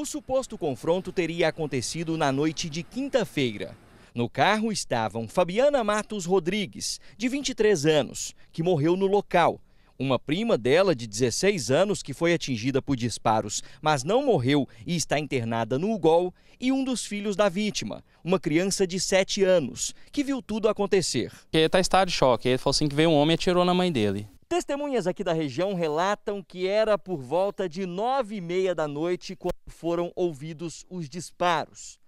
O suposto confronto teria acontecido na noite de quinta-feira. No carro estavam Fabiana Matos Rodrigues, de 23 anos, que morreu no local. Uma prima dela, de 16 anos, que foi atingida por disparos, mas não morreu e está internada no UGOL, e um dos filhos da vítima, uma criança de 7 anos, que viu tudo acontecer. Ele está em estado de choque. Ele falou assim que veio um homem e atirou na mãe dele. Testemunhas aqui da região relatam que era por volta de nove e meia da noite quando foram ouvidos os disparos.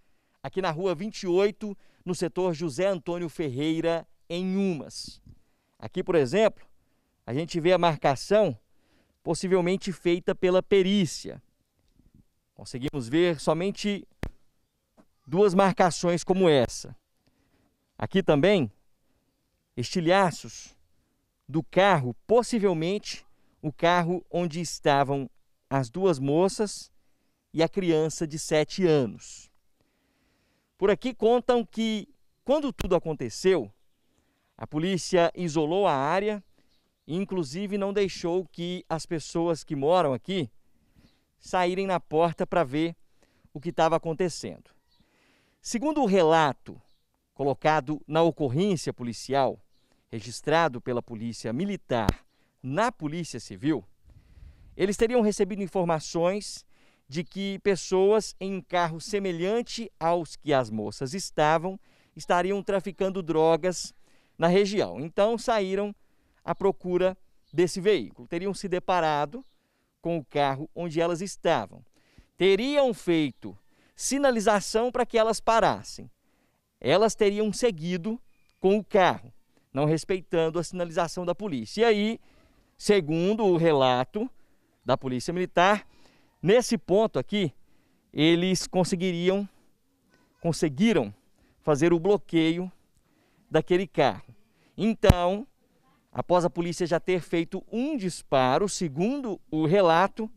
Aqui na rua 28, no setor José Antônio Ferreira, em Umas. Aqui, por exemplo, a gente vê a marcação possivelmente feita pela perícia. Conseguimos ver somente duas marcações como essa. Aqui também, estilhaços do carro, possivelmente o carro onde estavam as duas moças e a criança de 7 anos. Por aqui contam que, quando tudo aconteceu, a polícia isolou a área e, inclusive, não deixou que as pessoas que moram aqui saírem na porta para ver o que estava acontecendo. Segundo o relato colocado na ocorrência policial, registrado pela Polícia Militar na Polícia Civil, eles teriam recebido informações de que pessoas em um carro semelhante aos que as moças estavam estariam traficando drogas na região. Então saíram à procura desse veículo. Teriam se deparado com o carro onde elas estavam. Teriam feito sinalização para que elas parassem. Elas teriam seguido com o carro não respeitando a sinalização da polícia. E aí, segundo o relato da Polícia Militar, nesse ponto aqui, eles conseguiriam conseguiram fazer o bloqueio daquele carro. Então, após a polícia já ter feito um disparo, segundo o relato,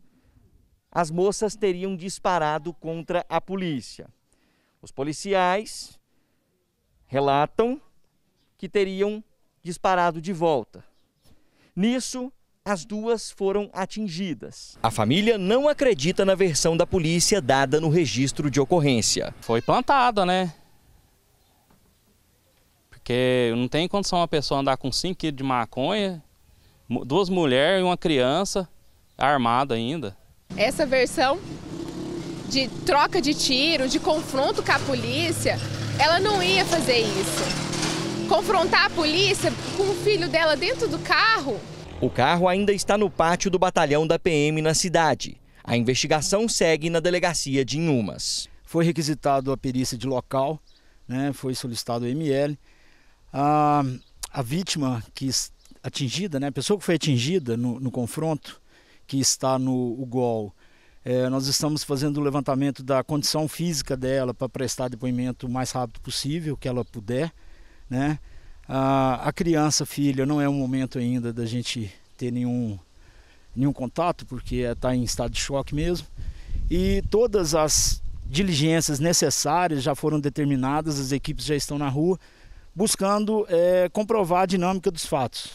as moças teriam disparado contra a polícia. Os policiais relatam que teriam disparado de volta. Nisso, as duas foram atingidas. A família não acredita na versão da polícia dada no registro de ocorrência. Foi plantada, né? Porque não tem condição uma pessoa andar com 5 quilos de maconha, duas mulheres e uma criança armada ainda. Essa versão de troca de tiro, de confronto com a polícia, ela não ia fazer isso confrontar a polícia com o filho dela dentro do carro. O carro ainda está no pátio do batalhão da PM na cidade. A investigação segue na delegacia de Inhumas. Foi requisitado a perícia de local, né, foi solicitado o ML. A, a vítima que atingida, né, a pessoa que foi atingida no, no confronto, que está no UGOL, é, nós estamos fazendo o levantamento da condição física dela para prestar depoimento o mais rápido possível, que ela puder né? A, a criança, filha, não é o momento ainda da gente ter nenhum, nenhum contato, porque está é, em estado de choque mesmo. E todas as diligências necessárias já foram determinadas, as equipes já estão na rua buscando é, comprovar a dinâmica dos fatos.